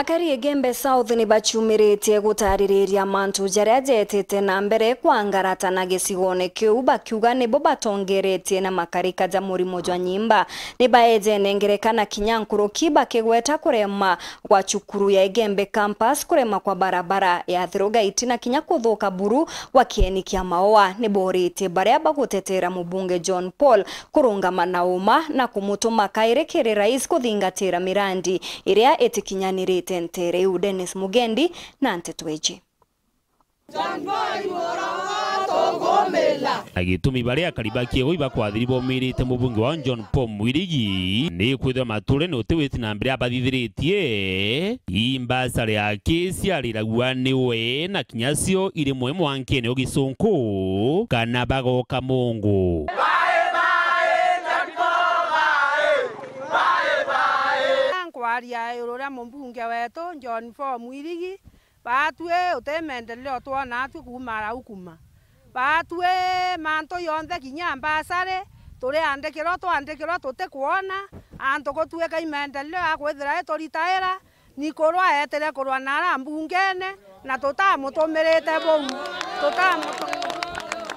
akari gembe south ni baciumĩrĩtie gũtarĩrĩria mantu njaria njetĩte na mbere kwa ngarata na gĩcigo-inĩ kĩu bakiuga nĩbo batongeretie na makarikaja mũrimo jwa nyimba nĩ baenjene ngerekana kinyankuro kiba bakĩgweta kurema kwa chukuru ya egembe campus kurema kwa barabara ya thirugaiti na kinya kũthũka buru wa kieni kia maoa nĩ borĩtie barĩa bagũtetera mubunge john paul kũrũngama na ũma na kũmũtũma kaĩrĩkĩrĩ rais kũthingatĩra mĩrandi ĩrĩa ĩtĩkinyanĩrĩte presidente Reu Dennis Mugendi na Antetweji na gitumi baria karibakie goiba kwathiri bomirite mubunge wa John Paul Mwirigi ni kwithwa mature ni utiwiti na mbere abathithiritie imbasa riake ciariragua niwe na kinyacio iri mwe mwankene ugicunku kana bagoka mungu twaria irura mumbunge wetu John mwirigi batue uti mendeleo twona twe kuma rau kuma batue manto yonthe kinya mbasare turi andikirwo twandikirwo tuti kuona antu gutuika imendeleo akwithira ituritaira nikurwa etire kurwa nara mbungene na tutamutumirite bou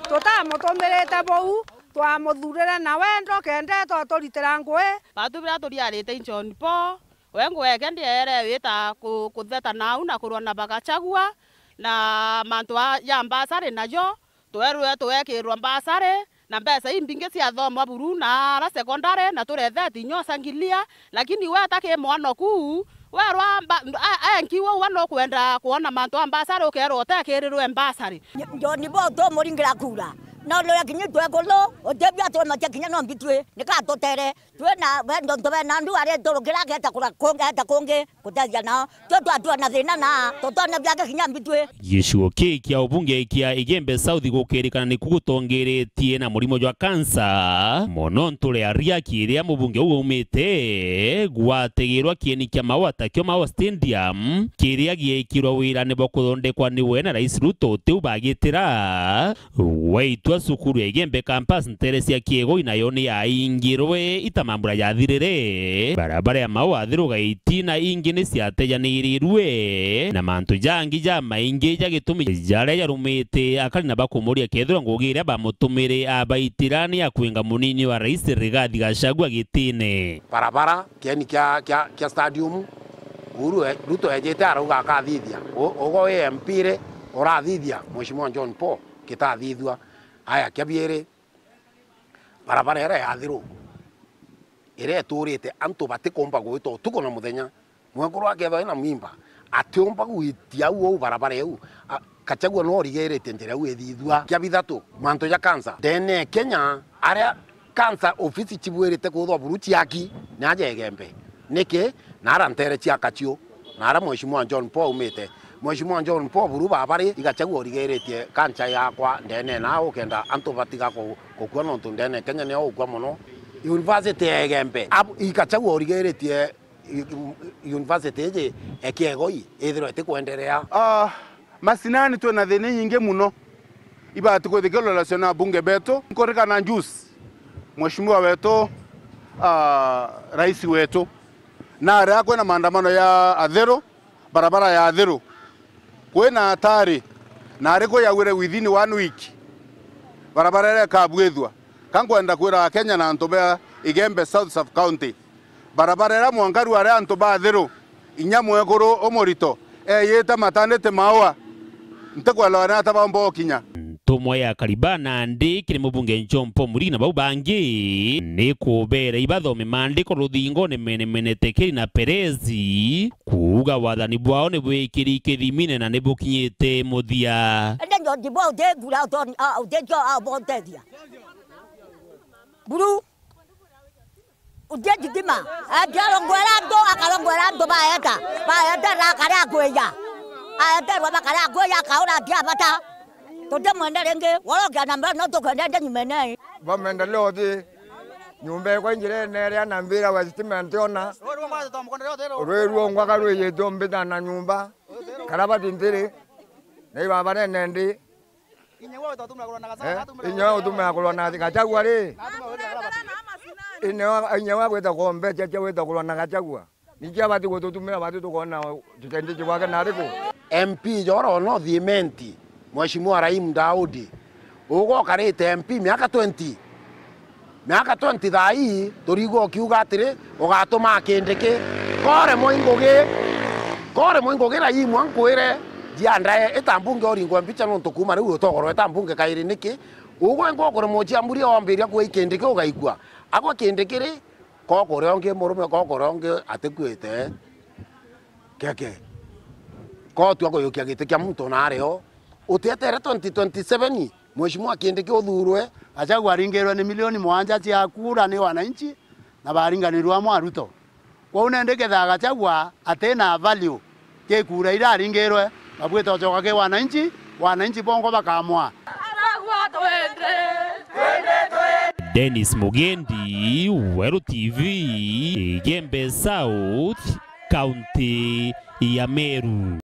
tutamutumirite bou twamuthurire na wendo kende twaturitira ngui batu bira turiarite John Paul wengwege ere wita kutheta nau na kurwa na bagachagua na mantu ya mbasari nayo twerwe twekirwa mbasare na mbeca imbingi ciathomwa buru na ara sekondare na turethete nyo sangilia lakini we taki mwana kuu werwa enkiwo wa no kuenda kuona mantu a mbasari ukerwo utekirirwe mbasare njo nibo to muringira kula na loya kinyi kinya no twe na na ndu are gira kula konge na twa twa na na to na kinya gishuo ki kia ubunge kia igembe south gukirikana ni tie na murimo jwa kansa mono ntule aria kiria mubunge uwo umite gwategirwa kieni kia mawata kio mawa stadium kiria giekirwa wira ni bokuthondekwa ni we na rais ruto tiu bagitira waitu ya Igembe campus nteresi ya kiego inayo ni yaingirwe itamambura yathirire barabara ya mau athiruga iti na ingi ni ciatejanirwe na mantu jangi ja maingi ja gitumi jaria jarumite akari na bakumuria kethirwa ngugire bamutumire abaitirani ya kwinga munini wa rais Rigathi Gachagua gitine barabara kiani kia, kia, kia stadium Uhuru Ruto ejete arauga akathithia ugo mpire urathithia mheshimiwa John Paul kitathithua aya kiabiere barabara era ya thiru ira iturite antu batikumba gwita utuku na muthenya mwekuru akethwa ina mimba atiumba gwitia au au barabara eu kachagu no rigirite njira au kia bithatu mantu ya kansa dene kenya area kansa ofisi te kuthwa buru yaki na jegembe niki nara ntere chiakachio nara mheshimiwa John Paul umite mweshimwa John Paul ruba bari igachagwo rigeretie kanca yakwa ndene na ukenda antu batiga kukua nontu ndene Kenya ni ugukua muno university ya Egembe igachagwo rigeretie university iji ekiegoi ithirwo itikwenderea uh, ah, masinani twina thini nyingi muno ibatikuthikilolesio na bunge betu nkurikana njus mweshimiwa wetu uh, rais wetu na aria kwina maandamano ya athiru barabara ya athiru kwina hatari na ariko yawire within one week barabara ya kabwethwa kangwenda kwira kenya na ntume igembe south sub county barabara ya mwangaru ara antu bathiru inya mwekuru umurito eyite matanite maua ntikwelewana atabamba okinya tomwa ya kalibana ndikile kile mbunge mpo muri na bau bangi ni kubere ibadho kwa ibathome mandiko mene mene tekeri na perezi kuga wadha wathani bwao ni bwikiri kithimine na nebu kinyete modhia nibukinyite muthia ah, ah, buru udedidima abialongwera ndo akalongwera ndo baeta baeta nakare agweya aeterwa bakare agweya akaura bia bata tutamwenda lingi waloga namba no tukwendende nyuma naye vamwendele othi nyumba ikwa njira enere anambira wa ntiona rwiruo ngwaka rwiyitwo mbithana nyumba kara vatintiri naivava nene ndi eh, inyewe utumagulwa na gachagua ri inyewe agwita kombe cheche witagulwa na gachagua nikio abati gututumira bati tukona tutendiki gwake nariku mp jorona othie Mheshimiwa Raim Daudi ugokarite MP miaka 20 miaka 20 thaa hii turigo kiuga atiri ugatuma kindiki kore moingugi kore moingugi Rahim ankwire jiandae itambunge oringwa mbicha nontu kuma riu utogorwa itambunge kairi niki ugo ngokore mochia mburi ombiria kwa ikindiki ugaikwa akwa kindiki ri kokore onge murume kokore onge atikuite keke kotwa kuyukia giti kia muntu nario utietere 2027 mheshimiwa kindi uthurwe achagua aringirwe ni milioni mwanja cia kura ni wananchi na baringanirwa mwaruto kwau nendekethaa gachagua atena value ke kura ira aringirwe babwita uchoka ki wananchi wananchi bongo bakamwa Dennis Mugendi, Weru TV, Gembe South, kaunti ya Meru.